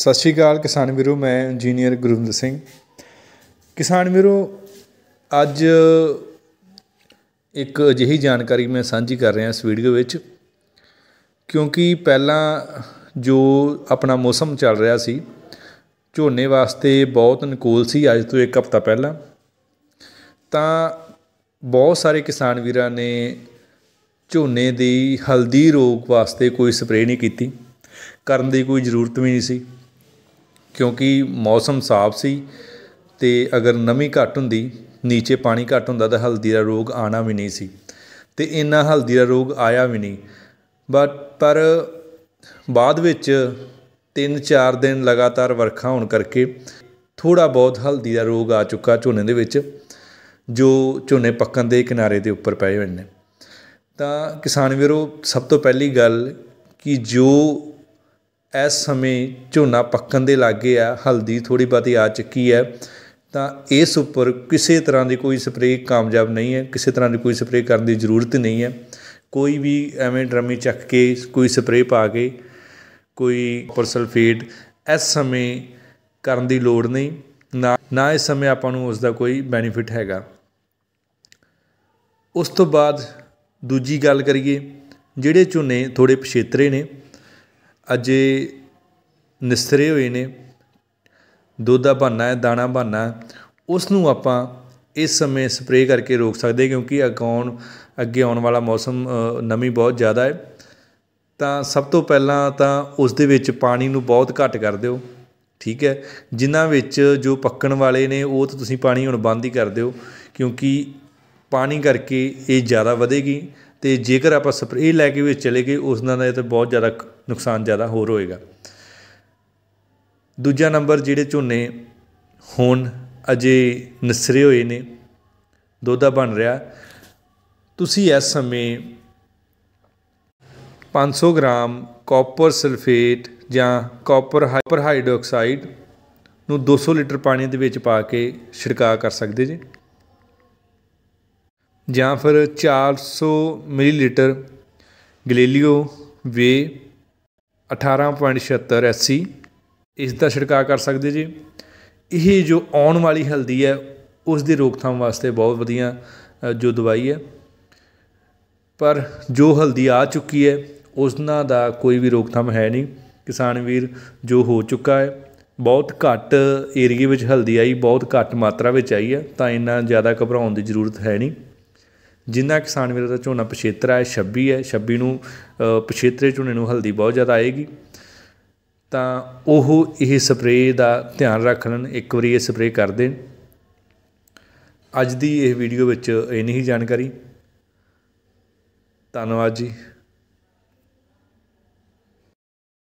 ਸਤਿ ਸ਼੍ਰੀ ਅਕਾਲ ਕਿਸਾਨ ਵੀਰੋ ਮੈਂ ਇੰਜੀਨੀਅਰ ਗੁਰਵਿੰਦਰ ਸਿੰਘ ਕਿਸਾਨ ਵੀਰੋ ਅੱਜ ਇੱਕ ਅਜਿਹੀ ਜਾਣਕਾਰੀ ਮੈਂ ਸਾਂਝੀ ਕਰ ਰਿਹਾ ਇਸ ਵੀਡੀਓ ਵਿੱਚ ਕਿਉਂਕਿ ਪਹਿਲਾਂ ਜੋ ਆਪਣਾ ਮੌਸਮ ਚੱਲ ਰਿਹਾ ਸੀ ਝੋਨੇ ਵਾਸਤੇ ਬਹੁਤ ਅਨੁਕੂਲ ਸੀ ਅੱਜ ਤੋਂ ਇੱਕ ਹਫ਼ਤਾ ਪਹਿਲਾਂ ਤਾਂ ਬਹੁਤ ਸਾਰੇ ਕਿਸਾਨ ਵੀਰਾਂ ਨੇ ਝੋਨੇ ਦੀ ਹਲਦੀ ਰੋਗ ਵਾਸਤੇ ਕੋਈ ਸਪਰੇਅ ਨਹੀਂ ਕੀਤੀ ਕਰਨ ਦੀ ਕੋਈ ਜ਼ਰੂਰਤ ਵੀ ਨਹੀਂ ਸੀ ਕਿਉਂਕਿ ਮੌਸਮ ਸਾਫ਼ ਸੀ ਤੇ ਅਗਰ ਨਮੀ ਘੱਟ ਹੁੰਦੀ ਨੀਚੇ ਪਾਣੀ ਘੱਟ ਹੁੰਦਾ ਤਾਂ ਹਲਦੀ ਦਾ ਰੋਗ ਆਣਾ ਵੀ ਨਹੀਂ ਸੀ ਤੇ ਇੰਨਾ ਹਲਦੀ ਦਾ ਰੋਗ ਆਇਆ ਵੀ ਨਹੀਂ ਬਟ ਪਰ ਬਾਅਦ ਵਿੱਚ 3-4 ਦਿਨ ਲਗਾਤਾਰ ਵਰਖਾ ਹੋਣ ਕਰਕੇ ਥੋੜਾ ਬਹੁਤ ਹਲਦੀ ਦਾ ਰੋਗ ਆ ਚੁੱਕਾ ਝੋਨੇ ਦੇ ਵਿੱਚ ਜੋ ਝੋਨੇ ਪੱਕਣ ਦੇ ਕਿਨਾਰੇ ਦੇ ਉੱਪਰ ਪਏ ਹੋਏ ਨੇ ਤਾਂ ਕਿਸਾਨ ਵੀਰੋ ਸਭ ਤੋਂ ਪਹਿਲੀ ਗੱਲ ਕਿ ਜੋ ਇਸ ਸਮੇਂ ਝੋਨਾ ਪੱਕਣ ਦੇ ਲਾਗੇ ਆ ਹਲਦੀ ਥੋੜੀ ਬਾਤੀ ਆ ਚੁੱਕੀ ਹੈ ਤਾਂ ਇਸ ਉੱਪਰ ਕਿਸੇ ਤਰ੍ਹਾਂ ਦੀ ਕੋਈ ਸਪਰੇਅ ਕਾਮਯਾਬ ਨਹੀਂ ਹੈ ਕਿਸੇ ਤਰ੍ਹਾਂ ਦੀ ਕੋਈ ਸਪਰੇਅ ਕਰਨ ਦੀ ਜ਼ਰੂਰਤ ਨਹੀਂ ਹੈ ਕੋਈ ਵੀ ਐਵੇਂ ਡਰਮੀ ਚੱਕ ਕੇ ਕੋਈ ਸਪਰੇਅ ਪਾ ਕੇ ਕੋਈ ਪਰਸਲਫੇਟ ਇਸ ਸਮੇਂ ਕਰਨ ਦੀ ਲੋੜ ਨਹੀਂ ਨਾ ਨਾ ਇਸ ਸਮੇਂ ਆਪਾਂ ਨੂੰ ਉਸ ਦਾ ਕੋਈ ਬੈਨੀਫਿਟ ਹੈਗਾ ਉਸ ਤੋਂ ਬਾਅਦ ਦੂਜੀ ਗੱਲ ਕਰੀਏ ਜਿਹੜੇ ਝੋਨੇ ਥੋੜੇ ਪਛੇਤਰੇ ਨੇ ਅਜੇ ਨਿਸਰੇ ਹੋਏ ਨੇ ਦੁੱਧ ਦਾ ਬਹਾਨਾ ਹੈ ਦਾਣਾ ਬਹਾਨਾ ਉਸ ਨੂੰ ਆਪਾਂ ਇਸ ਸਮੇਂ ਸਪਰੇਅ ਕਰਕੇ ਰੋਕ ਸਕਦੇ ਕਿਉਂਕਿ ਅਗੋਂ ਅੱਗੇ ਆਉਣ ਵਾਲਾ ਮੌਸਮ ਨਮੀ ਬਹੁਤ ਜ਼ਿਆਦਾ ਹੈ ਤਾਂ ਸਭ ਤੋਂ ਪਹਿਲਾਂ ਤਾਂ ਉਸ ਦੇ ਵਿੱਚ ਪਾਣੀ ਨੂੰ ਬਹੁਤ ਘੱਟ ਕਰ ਦਿਓ ਠੀਕ ਹੈ ਜਿਨ੍ਹਾਂ ਵਿੱਚ ਜੋ ਪੱਕਣ ਵਾਲੇ ਨੇ ਉਹ ਤਾਂ ਤੁਸੀਂ ਪਾਣੀ ਹੁਣ ਬੰਦ ਹੀ ਕਰ ਦਿਓ ਕਿਉਂਕਿ ਪਾਣੀ ਕਰਕੇ ਇਹ ਜ਼ਿਆਦਾ ਵਧੇਗੀ ਤੇ ਜੇਕਰ ਆਪਾਂ ਸਪਰੇਅ ਲੈ ਕੇ ਵੀ ਚਲੇ ਗਏ ਉਸ ਨਾਲ ਇਹ ਤਾਂ ਬਹੁਤ ਜ਼ਿਆਦਾ ਨੁਕਸਾਨ ਜ਼ਿਆਦਾ ਹੋਰ ਹੋਏਗਾ ਦੂਜਾ ਨੰਬਰ ਜਿਹੜੇ ਝੋਨੇ ਹੁਣ ਅਜੇ ਨਸਰੇ ਹੋਏ ਨੇ ਦੋਦਾ ਬਣ ਰਿਹਾ ਤੁਸੀਂ ਇਸ ਸਮੇਂ 500 ਗ੍ਰਾਮ ਕਾਪਰ ਸਲਫੇਟ ਜਾਂ ਕਾਪਰ ਹਾਈਪਰ ਹਾਈਡਰੋਕਸਾਈਡ ਨੂੰ 200 ਲੀਟਰ ਪਾਣੀ ਦੇ ਵਿੱਚ ਪਾ ਕੇ ਛਿੜਕਾਅ ਕਰ ਸਕਦੇ ਜੀ ਜਾਂ ਫਿਰ 400 ਮਿਲੀਲੀਟਰ ਗਲੇਲੀਓ ਵੇ 18.76 ਐਸੀ ਇਸ ਦਾ ਛਿੜਕਾ ਕਰ ਸਕਦੇ ਜੀ ਇਹ ਜੋ ਆਉਣ ਵਾਲੀ ਹਲਦੀ ਹੈ ਉਸ ਦੀ ਰੋਕਥਾਮ ਵਾਸਤੇ ਬਹੁਤ ਵਧੀਆ ਜੋ ਦਵਾਈ ਹੈ ਪਰ ਜੋ ਹਲਦੀ ਆ ਚੁੱਕੀ ਹੈ ਉਸਨਾਂ ਦਾ ਕੋਈ ਵੀ ਰੋਕਥਾਮ ਹੈ ਨਹੀਂ ਕਿਸਾਨ ਵੀਰ ਜੋ ਹੋ ਚੁੱਕਾ ਹੈ ਬਹੁਤ ਘੱਟ ਏਰੀਏ ਵਿੱਚ ਹਲਦੀ ਆਈ ਬਹੁਤ ਘੱਟ ਮਾਤਰਾ ਵਿੱਚ ਆਈ ਹੈ ਤਾਂ ਇੰਨਾ ਜ਼ਿਆਦਾ ਘਬਰਾਉਣ ਦੀ ਜ਼ਰੂਰਤ ਹੈ ਨਹੀਂ ਜਿੰਨਾ ਕਿਸਾਨ ਵੀਰਾਂ ਦਾ ਝੋਨਾ ਪਛੇਤਰ ਹੈ 26 ਹੈ 26 ਨੂੰ ਪਛੇਤਰੇ ਝੋਨੇ ਨੂੰ ਹਲਦੀ ਬਹੁਤ ਜ਼ਿਆਦਾ ਆਏਗੀ ਤਾਂ ਉਹ ਇਹ ਸਪਰੇਅ ਦਾ ਧਿਆਨ ਰੱਖ ਲੈਣ ਇੱਕ ਵਾਰੀ ਇਹ ਸਪਰੇਅ ਕਰ ਦੇਣ ਅੱਜ ਦੀ ਇਹ ਵੀਡੀਓ ਵਿੱਚ ਇੰਨੀ ਹੀ ਜਾਣਕਾਰੀ ਧੰਨਵਾਦ ਜੀ